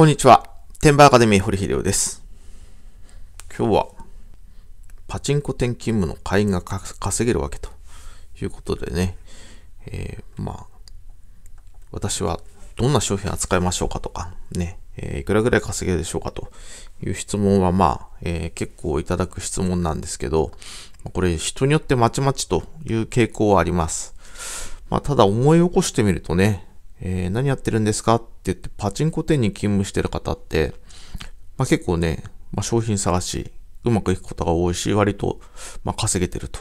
こんにちは。天馬アカデミー堀秀夫です。今日は、パチンコ店勤務の会員が稼げるわけということでね、えー、まあ、私はどんな商品扱いましょうかとか、ね、えー、いくらぐらい稼げるでしょうかという質問は、まあ、えー、結構いただく質問なんですけど、これ人によってまちまちという傾向はあります。まあ、ただ思い起こしてみるとね、えー、何やってるんですかって言ってパチンコ店に勤務してる方って、まあ、結構ね、まあ、商品探し、うまくいくことが多いし、割と、まあ、稼げてると。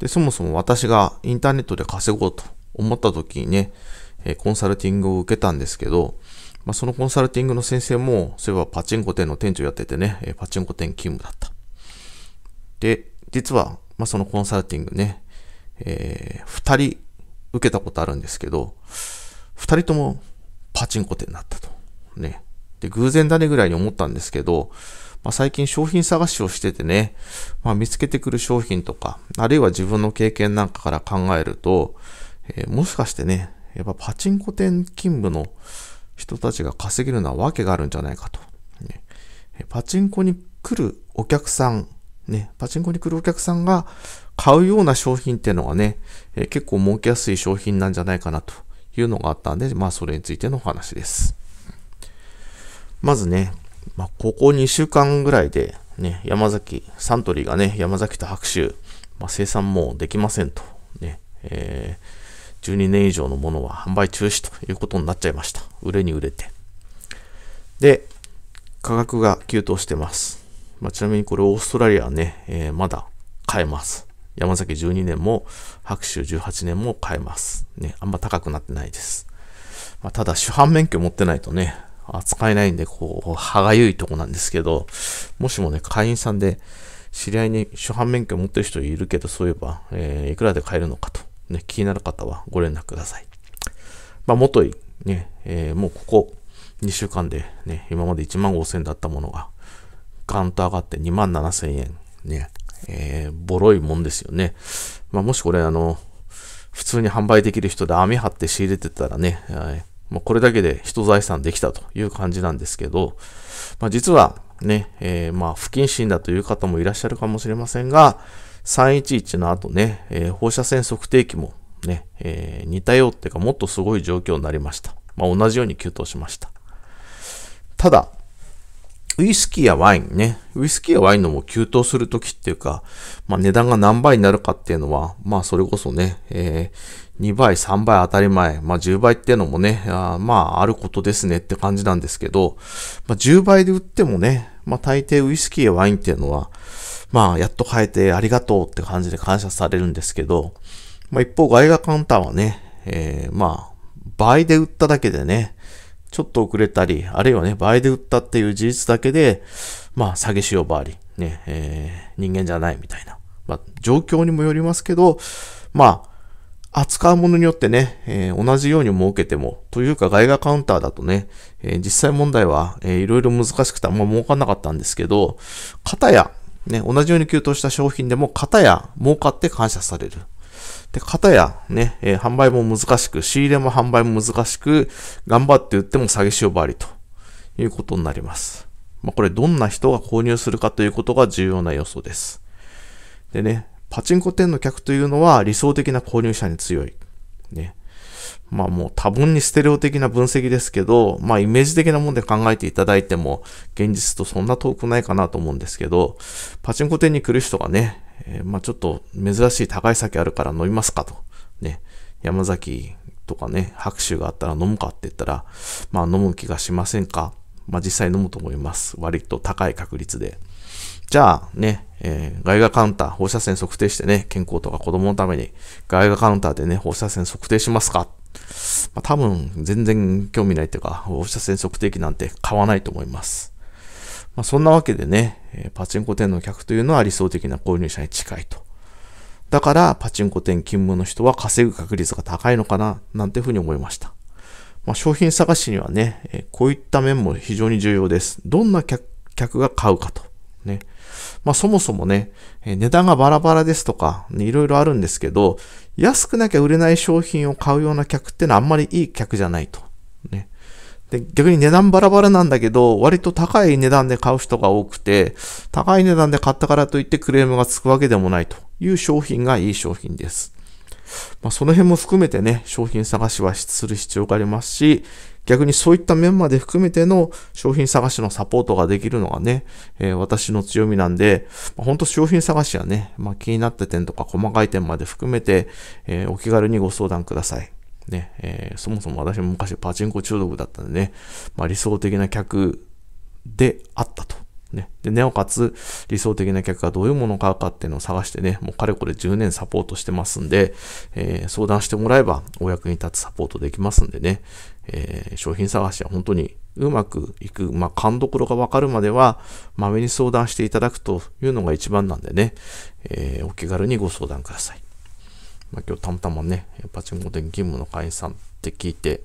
で、そもそも私がインターネットで稼ごうと思った時にね、えー、コンサルティングを受けたんですけど、まあ、そのコンサルティングの先生も、そういえばパチンコ店の店長やっててね、えー、パチンコ店勤務だった。で、実は、まあ、そのコンサルティングね、えー、二人受けたことあるんですけど、二人ともパチンコ店になったと。ね。で、偶然だねぐらいに思ったんですけど、まあ、最近商品探しをしててね、まあ、見つけてくる商品とか、あるいは自分の経験なんかから考えると、えー、もしかしてね、やっぱパチンコ店勤務の人たちが稼げるのは訳があるんじゃないかと。ね、パチンコに来るお客さん、ね、パチンコに来るお客さんが買うような商品っていうのはね、えー、結構儲けやすい商品なんじゃないかなと。いうのがあったんで、まあそれについてのお話です。まずね、まあ、ここ2週間ぐらいで、ね、山崎、サントリーがね、山崎と白州、まあ、生産もできませんと、ね、えー、12年以上のものは販売中止ということになっちゃいました。売れに売れて。で、価格が急騰してます。まあ、ちなみにこれオーストラリアはね、えー、まだ買えます。山崎12年も白州18年も買えます。ね、あんま高くなってないです。まあ、ただ、主犯免許持ってないとね、扱えないんで、こう、歯がゆいとこなんですけど、もしもね、会員さんで、知り合いに主犯免許持ってる人いるけど、そういえば、えー、いくらで買えるのかと、ね、気になる方はご連絡ください。まあ、もとい、ね、えー、もうここ2週間で、ね、今まで1万5千円だったものが、ガンと上がって2万7千円、ね、えー、ボロいもんですよね。まあ、もしこれ、あの、普通に販売できる人で網張って仕入れてたらね、はい、まこれだけで人財産できたという感じなんですけど、まあ、実はね、えー、まあ不謹慎だという方もいらっしゃるかもしれませんが、311の後ね、えー、放射線測定器もね、えー、似たようっていうかもっとすごい状況になりました。まあ、同じように急騰しました。ただ、ウイスキーやワインね。ウイスキーやワインのも急騰するときっていうか、まあ値段が何倍になるかっていうのは、まあそれこそね、えー、2倍、3倍当たり前、まあ10倍っていうのもね、あまああることですねって感じなんですけど、まあ10倍で売ってもね、まあ大抵ウイスキーやワインっていうのは、まあやっと買えてありがとうって感じで感謝されるんですけど、まあ一方外貨カウンターはね、えー、まあ倍で売っただけでね、ちょっと遅れたり、あるいはね、倍で売ったっていう事実だけで、まあ、下げしようばあり、ね、えー、人間じゃないみたいな。まあ、状況にもよりますけど、まあ、扱うものによってね、えー、同じように儲けても、というか外貨カウンターだとね、えー、実際問題は、えー、いろいろ難しくてあんま儲かんなかったんですけど、かたや、ね、同じように給湯した商品でも、かたや儲かって感謝される。で、たやね、えー、販売も難しく、仕入れも販売も難しく、頑張って売っても詐欺師呼ばわりということになります。まあ、これどんな人が購入するかということが重要な要素です。でね、パチンコ店の客というのは理想的な購入者に強い。ね。まあもう多分にステレオ的な分析ですけど、まあイメージ的なもんで考えていただいても、現実とそんな遠くないかなと思うんですけど、パチンコ店に来る人がね、えー、まあちょっと珍しい高い酒あるから飲みますかと。ね、山崎とかね、拍手があったら飲むかって言ったら、まあ飲む気がしませんかまあ実際飲むと思います。割と高い確率で。じゃあね、えー、外貨カウンター、放射線測定してね、健康とか子供のために、外貨カウンターでね、放射線測定しますかまあ、多分全然興味ないというか、放射線測定器なんて買わないと思います。まあ、そんなわけでね、えパチンコ店の客というのは理想的な購入者に近いと。だからパチンコ店勤務の人は稼ぐ確率が高いのかな、なんていうふうに思いました。まあ、商品探しにはね、えこういった面も非常に重要です。どんな客が買うかと。ね。まあそもそもね、え値段がバラバラですとか、ね、いろいろあるんですけど、安くなきゃ売れない商品を買うような客ってのはあんまりいい客じゃないと。ね。で、逆に値段バラバラなんだけど、割と高い値段で買う人が多くて、高い値段で買ったからといってクレームがつくわけでもないという商品がいい商品です。まあ、その辺も含めてね、商品探しはする必要がありますし、逆にそういった面まで含めての商品探しのサポートができるのがね、えー、私の強みなんで、ほんと商品探しはね、まあ、気になった点とか細かい点まで含めて、えー、お気軽にご相談ください。ね、えー、そもそも私も昔パチンコ中毒だったんでね、まあ、理想的な客であったとね。で、なおかつ理想的な客がどういうものかかっていうのを探してね、もうかれこれ10年サポートしてますんで、えー、相談してもらえばお役に立つサポートできますんでね、えー、商品探しは本当にうまくいく、まあ、勘どころがわかるまでは、まめに相談していただくというのが一番なんでね、えー、お気軽にご相談ください。まあ、今日たまたまね、パチンコ店勤務の会員さんって聞いて、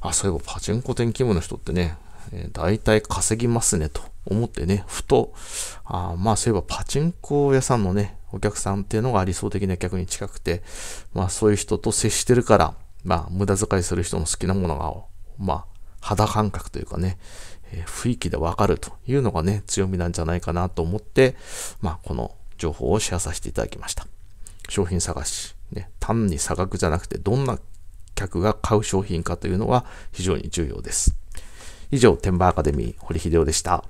あ、そういえばパチンコ店勤務の人ってね、えー、大体稼ぎますねと思ってね、ふと、あまあそういえばパチンコ屋さんのね、お客さんっていうのが理想的な客に近くて、まあそういう人と接してるから、まあ無駄遣いする人の好きなものが、まあ肌感覚というかね、えー、雰囲気でわかるというのがね、強みなんじゃないかなと思って、まあこの情報をシェアさせていただきました。商品探し、ね、単に差額じゃなくてどんな客が買う商品かというのが非常に重要です。以上、テンバーアカデミー、堀秀夫でした。